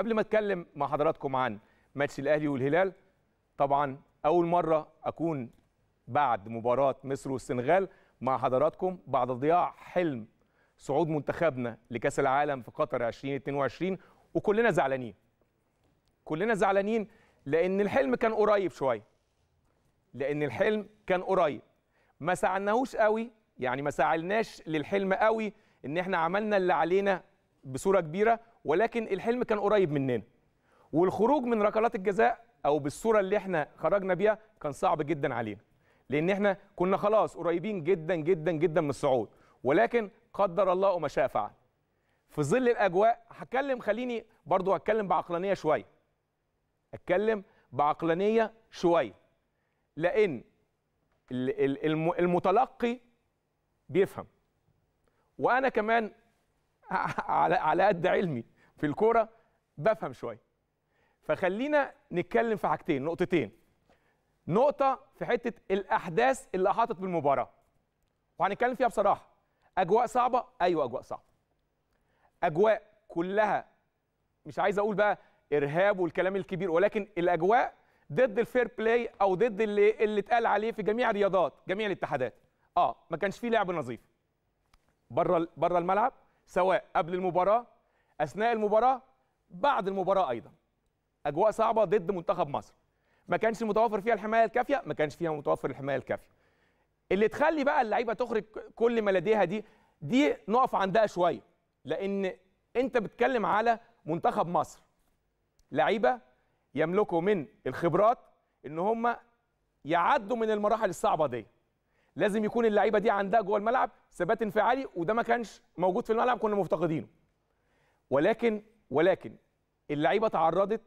قبل ما اتكلم مع حضراتكم عن ماتش الاهلي والهلال طبعا اول مره اكون بعد مباراه مصر والسنغال مع حضراتكم بعد ضياع حلم صعود منتخبنا لكاس العالم في قطر 2022 وكلنا زعلانين كلنا زعلانين لان الحلم كان قريب شويه لان الحلم كان قريب ما سعلناهوش قوي يعني ما سعلناش للحلم قوي ان احنا عملنا اللي علينا بصوره كبيره ولكن الحلم كان قريب مننا والخروج من ركلات الجزاء او بالصوره اللي احنا خرجنا بيها كان صعب جدا علينا لان احنا كنا خلاص قريبين جدا جدا جدا من الصعود ولكن قدر الله وما شاء فعل في ظل الاجواء هتكلم خليني برضو هتكلم بعقلانيه شويه اتكلم بعقلانيه شويه لان المتلقي بيفهم وانا كمان على على قد علمي في الكوره بفهم شويه فخلينا نتكلم في حاجتين نقطتين نقطه في حته الاحداث اللي احاطت بالمباراه وهنتكلم فيها بصراحه اجواء صعبه ايوه اجواء صعبه اجواء كلها مش عايز اقول بقى ارهاب والكلام الكبير ولكن الاجواء ضد الفير بلاي او ضد اللي اللي اتقال عليه في جميع الرياضات جميع الاتحادات اه ما كانش فيه لعب نظيف بره بره الملعب سواء قبل المباراه اثناء المباراه بعد المباراه ايضا اجواء صعبه ضد منتخب مصر ما كانش متوفر فيها الحمايه الكافيه ما كانش فيها متوفر الحمايه الكافيه اللي تخلي بقى اللعيبه تخرج كل ما لديها دي دي نقف عندها شويه لان انت بتتكلم على منتخب مصر لعيبه يملكوا من الخبرات ان هم يعدوا من المراحل الصعبه دي لازم يكون اللعيبه دي عندها جوه الملعب ثبات انفعالي وده ما كانش موجود في الملعب كنا مفتقدينه ولكن ولكن اللعيبه تعرضت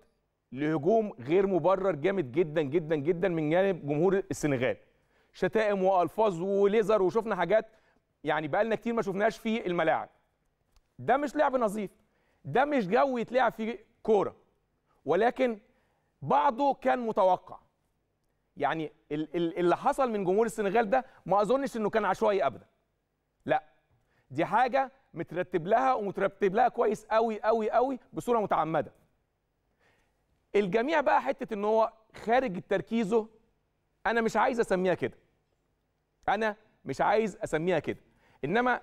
لهجوم غير مبرر جامد جدا جدا جدا من جانب جمهور السنغال شتائم والفاظ وليزر وشفنا حاجات يعني بقالنا كتير ما شفناهاش في الملاعب ده مش لعب نظيف ده مش جو يتلعب فيه كوره ولكن بعضه كان متوقع يعني اللي حصل من جمهور السنغال ده ما اظنش انه كان عشوائي ابدا لا دي حاجه مترتب لها ومترتب لها كويس قوي قوي قوي بصوره متعمده الجميع بقى حته ان هو خارج تركيزه انا مش عايز اسميها كده انا مش عايز اسميها كده انما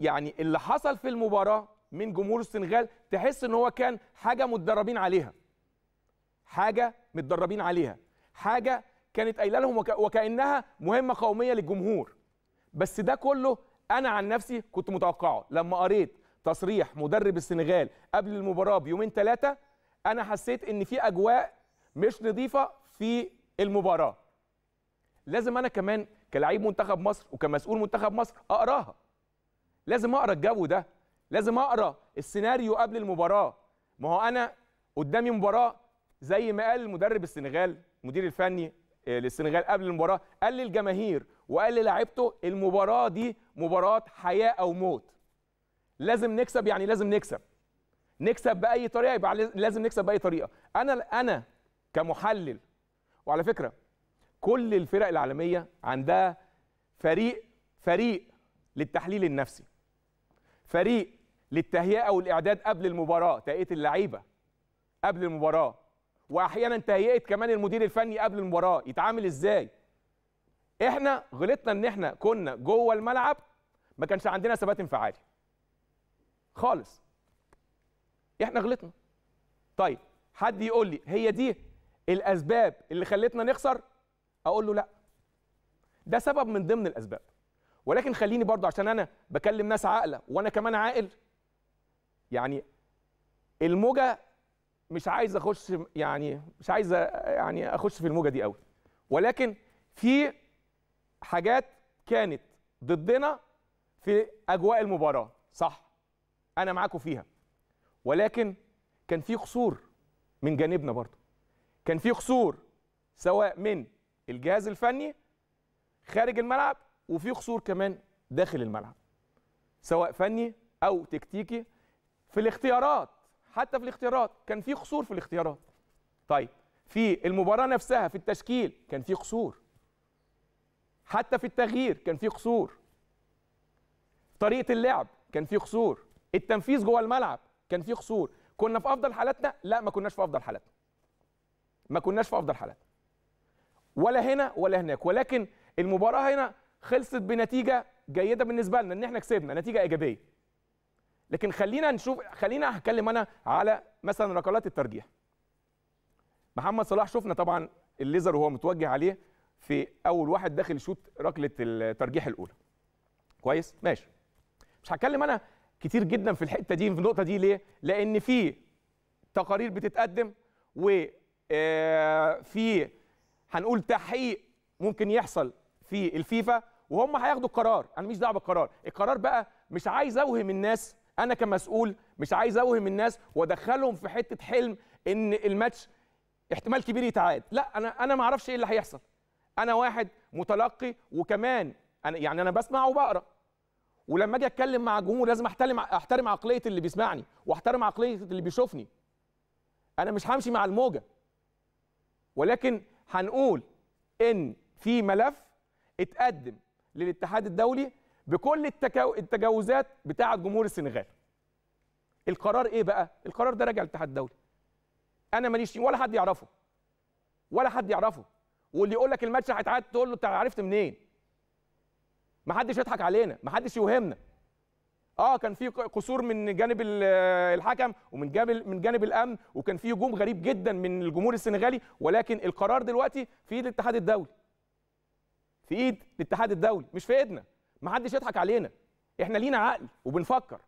يعني اللي حصل في المباراه من جمهور السنغال تحس ان هو كان حاجه متدربين عليها حاجه متدربين عليها حاجه كانت قايله لهم وك... وكانها مهمه قوميه للجمهور بس ده كله انا عن نفسي كنت متوقعه لما قريت تصريح مدرب السنغال قبل المباراه بيومين ثلاثه انا حسيت ان في اجواء مش نظيفه في المباراه لازم انا كمان كلاعب منتخب مصر وكمسؤول منتخب مصر اقراها لازم اقرا الجو ده لازم اقرا السيناريو قبل المباراه ما هو انا قدامي مباراه زي ما قال المدرب السنغال المدير الفني آه، للسنغال قبل المباراه قال للجماهير وقال للاعيبته المباراه دي مباراه حياه او موت لازم نكسب يعني لازم نكسب نكسب باي طريقه يبقى لازم نكسب باي طريقه انا انا كمحلل وعلى فكره كل الفرق العالميه عندها فريق فريق للتحليل النفسي فريق للتهيئه والاعداد قبل المباراه تهيئه اللعيبه قبل المباراه واحيانا تهيئه كمان المدير الفني قبل المباراه يتعامل ازاي احنا غلطنا ان احنا كنا جوه الملعب ما كانش عندنا ثبات انفعالي خالص احنا غلطنا طيب حد يقول لي هي دي الاسباب اللي خلتنا نخسر اقول له لا ده سبب من ضمن الاسباب ولكن خليني برضه عشان انا بكلم ناس عاقله وانا كمان عاقل يعني الموجه مش عايز اخش يعني مش عايز يعني اخش في الموجه دي قوي ولكن في حاجات كانت ضدنا في اجواء المباراه صح انا معاكم فيها ولكن كان في قصور من جانبنا برضه كان في قصور سواء من الجهاز الفني خارج الملعب وفي قصور كمان داخل الملعب سواء فني او تكتيكي في الاختيارات حتى في الاختيارات كان في قصور في الاختيارات طيب في المباراه نفسها في التشكيل كان في قصور حتى في التغيير كان في قصور طريقه اللعب كان في قصور التنفيذ جوه الملعب كان في قصور كنا في افضل حالاتنا لا ما كناش في افضل حالاتنا ما كناش في افضل حالاتنا ولا هنا ولا هناك ولكن المباراه هنا خلصت بنتيجه جيده بالنسبه لنا ان احنا كسبنا نتيجه ايجابيه لكن خلينا نشوف خلينا هتكلم انا على مثلا ركلات الترجيح محمد صلاح شفنا طبعا الليزر وهو متوجه عليه في اول واحد داخل يشوط ركله الترجيح الاولى كويس ماشي مش هتكلم انا كتير جدا في الحته دي في النقطه دي ليه لان في تقارير بتتقدم و آه، في هنقول تحقيق ممكن يحصل في الفيفا وهم هياخدوا القرار انا مش دعوه بالقرار القرار بقى مش عايز اوهم الناس انا كمسؤول مش عايز اوهم الناس وادخلهم في حته حلم ان الماتش احتمال كبير يتعاد لا انا انا ما اعرفش ايه اللي هيحصل انا واحد متلقي وكمان انا يعني انا بسمع وبقرا ولما اجي اتكلم مع الجمهور لازم احترم احترم عقليه اللي بيسمعني واحترم عقليه اللي بيشوفني انا مش همشي مع الموجه ولكن هنقول ان في ملف اتقدم للاتحاد الدولي بكل التجاوزات بتاعه جمهور السنغال القرار ايه بقى القرار ده راجع للاتحاد الدولي انا ماليش ولا حد يعرفه ولا حد يعرفه واللي يقول لك الماتش هيتعاد تقول له انت عرفت منين ما حدش يضحك علينا ما حدش يوهمنا اه كان في قصور من جانب الحكم ومن جانب من جانب الامن وكان في هجوم غريب جدا من الجمهور السنغالي ولكن القرار دلوقتي في ايد الاتحاد الدولي في ايد الاتحاد الدولي مش في ايدنا محدش يضحك علينا احنا لينا عقل وبنفكر